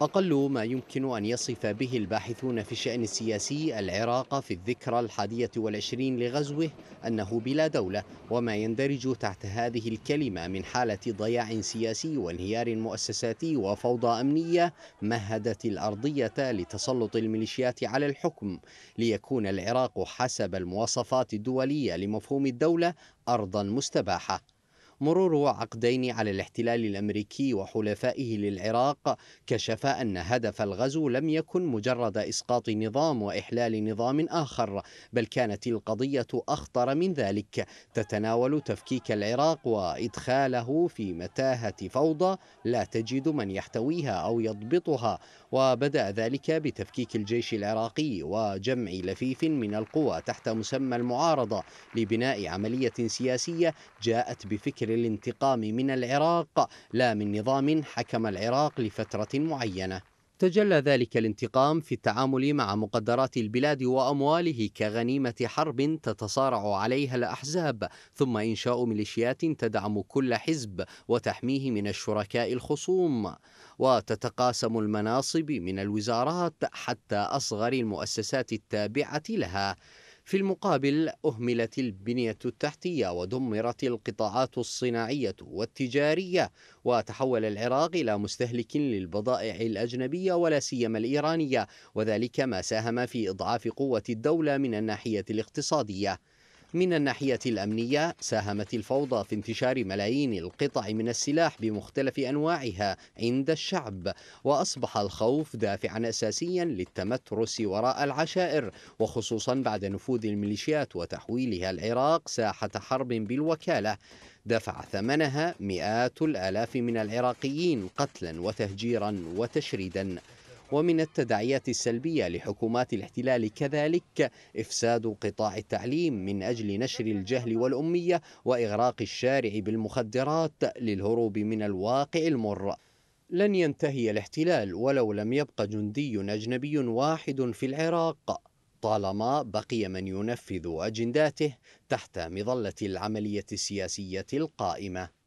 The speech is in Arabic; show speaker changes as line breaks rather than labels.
أقل ما يمكن أن يصف به الباحثون في الشأن السياسي العراق في الذكرى الحادية والعشرين لغزوه أنه بلا دولة وما يندرج تحت هذه الكلمة من حالة ضياع سياسي وانهيار مؤسساتي وفوضى أمنية مهدت الأرضية لتسلط الميليشيات على الحكم ليكون العراق حسب المواصفات الدولية لمفهوم الدولة أرضا مستباحة مرور عقدين على الاحتلال الأمريكي وحلفائه للعراق كشف أن هدف الغزو لم يكن مجرد إسقاط نظام وإحلال نظام آخر بل كانت القضية أخطر من ذلك تتناول تفكيك العراق وإدخاله في متاهة فوضى لا تجد من يحتويها أو يضبطها وبدأ ذلك بتفكيك الجيش العراقي وجمع لفيف من القوى تحت مسمى المعارضة لبناء عملية سياسية جاءت بفكر فكر الانتقام من العراق لا من نظام حكم العراق لفترة معينة تجلى ذلك الانتقام في التعامل مع مقدرات البلاد وامواله كغنيمه حرب تتصارع عليها الاحزاب ثم انشاء ميليشيات تدعم كل حزب وتحميه من الشركاء الخصوم وتتقاسم المناصب من الوزارات حتى اصغر المؤسسات التابعه لها في المقابل أهملت البنية التحتية ودمرت القطاعات الصناعية والتجارية وتحول العراق إلى مستهلك للبضائع الأجنبية ولا سيما الإيرانية وذلك ما ساهم في إضعاف قوة الدولة من الناحية الاقتصادية من الناحية الأمنية ساهمت الفوضى في انتشار ملايين القطع من السلاح بمختلف أنواعها عند الشعب وأصبح الخوف دافعا أساسيا للتمترس وراء العشائر وخصوصا بعد نفوذ الميليشيات وتحويلها العراق ساحة حرب بالوكالة دفع ثمنها مئات الآلاف من العراقيين قتلا وتهجيرا وتشريدا ومن التداعيات السلبية لحكومات الاحتلال كذلك إفساد قطاع التعليم من أجل نشر الجهل والأمية وإغراق الشارع بالمخدرات للهروب من الواقع المر لن ينتهي الاحتلال ولو لم يبقى جندي أجنبي واحد في العراق طالما بقي من ينفذ أجنداته تحت مظلة العملية السياسية القائمة